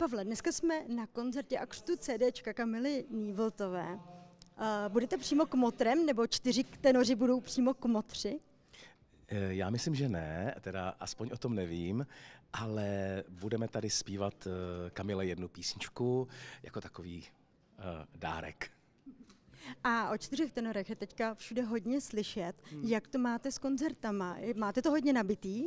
Pavle, dneska jsme na koncertě a křtu CDčka Kamily Nývoltové. Eh, budete přímo motrem, nebo čtyři tenoři budou přímo motři? Eh, já myslím, že ne, teda aspoň o tom nevím, ale budeme tady zpívat eh, Kamile jednu písničku jako takový dárek. A o čtyřech tenorech je teďka všude hodně slyšet. Hmm. Jak to máte s koncertama? Máte to hodně nabitý?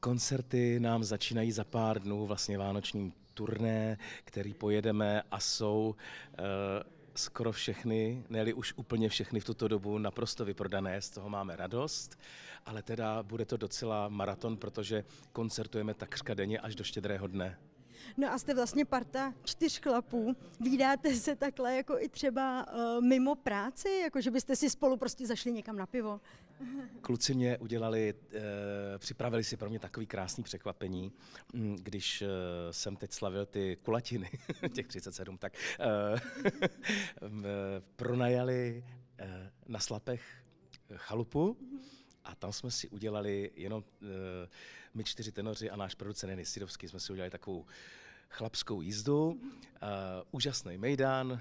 Koncerty nám začínají za pár dnů vlastně vánočním turné, který pojedeme a jsou uh, skoro všechny, ne už úplně všechny v tuto dobu naprosto vyprodané, z toho máme radost, ale teda bude to docela maraton, protože koncertujeme takřka denně až do štědrého dne. No a jste vlastně parta čtyř chlapů. Vídáte se takhle jako i třeba uh, mimo práci, jako že byste si spolu prostě zašli někam na pivo? Kluci mě udělali, uh, připravili si pro mě takový krásný překvapení, mm, když uh, jsem teď slavil ty kulatiny, těch 37, tak uh, pronajali uh, na slapech chalupu a tam jsme si udělali jenom uh, my čtyři tenoři a náš producent Jany Sidovský jsme si udělali takovou chlapskou jízdu, uh, úžasný mejdán,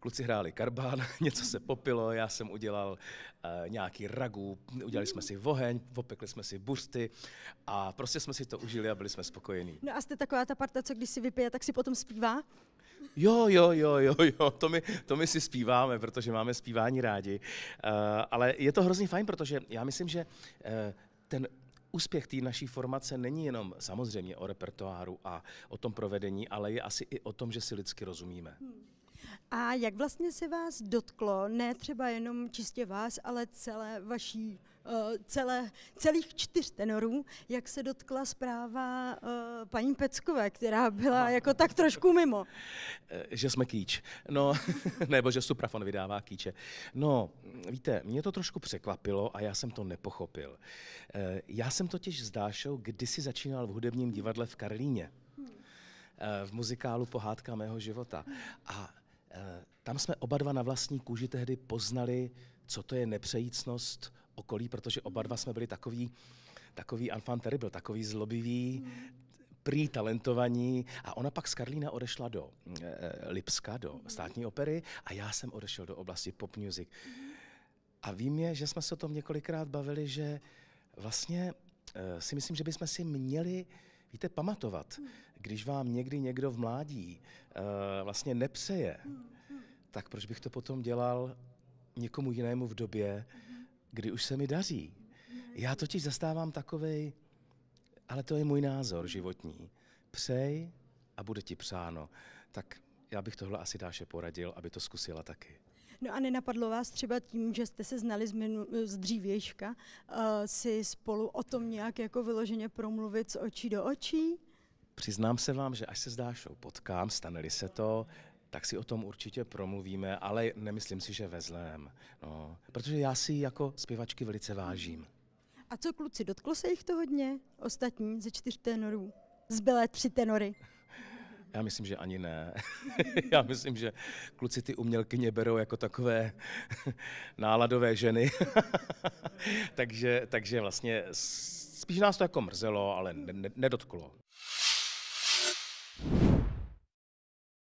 kluci hráli karbán, něco se popilo, já jsem udělal uh, nějaký ragu, udělali jsme si oheň, opekli jsme si bursty a prostě jsme si to užili a byli jsme spokojení. No a jste taková ta parta, co když si vypije, tak si potom zpívá? Jo, jo, jo, jo, jo, to my, to my si zpíváme, protože máme zpívání rádi, uh, ale je to hrozně fajn, protože já myslím, že uh, ten úspěch té naší formace není jenom samozřejmě o repertoáru a o tom provedení, ale je asi i o tom, že si lidsky rozumíme. Hmm. A jak vlastně se vás dotklo, ne třeba jenom čistě vás, ale celé vaší, eh, celé, celých čtyř tenorů, jak se dotkla zpráva eh, paní Peckové, která byla jako tak trošku mimo? Eh, že jsme kýč. No, nebo že Suprafon vydává kýče. No, víte, mě to trošku překvapilo a já jsem to nepochopil. Já jsem totiž s Dášou kdysi začínal v hudebním divadle v Karlíně hmm. v muzikálu Pohádka mého života. A tam jsme oba dva na vlastní kůži tehdy poznali, co to je nepřejícnost okolí, protože oba dva jsme byli takový, takový enfant terrible, takový zlobivý, prý talentovaní. A ona pak z Karlína odešla do e, Lipska, do státní opery a já jsem odešel do oblasti pop music. A vím je, že jsme se o tom několikrát bavili, že vlastně e, si myslím, že bychom si měli Víte, pamatovat, když vám někdy někdo v mládí uh, e, vlastně nepřeje, hmm tak proč bych to potom dělal někomu jinému v době, kdy už se mi daří? Já totiž zastávám takovej, ale to je můj názor životní. Přej a bude ti přáno. Tak já bych tohle asi Dáše poradil, aby to zkusila taky. No a nenapadlo vás třeba tím, že jste se znali z, minu, z dřívějška, uh, si spolu o tom nějak jako vyloženě promluvit z očí do očí? Přiznám se vám, že až se s Dášou potkám, stane se to, tak si o tom určitě promluvíme, ale nemyslím si, že ve zlém. No, protože já si jako zpěvačky velice vážím. A co kluci, dotklo se jich to hodně? Ostatní ze čtyř tenorů. Zbylé tři tenory. Já myslím, že ani ne. Já myslím, že kluci ty umělkyně berou jako takové náladové ženy. takže, takže vlastně spíš nás to jako mrzelo, ale ne, nedotklo.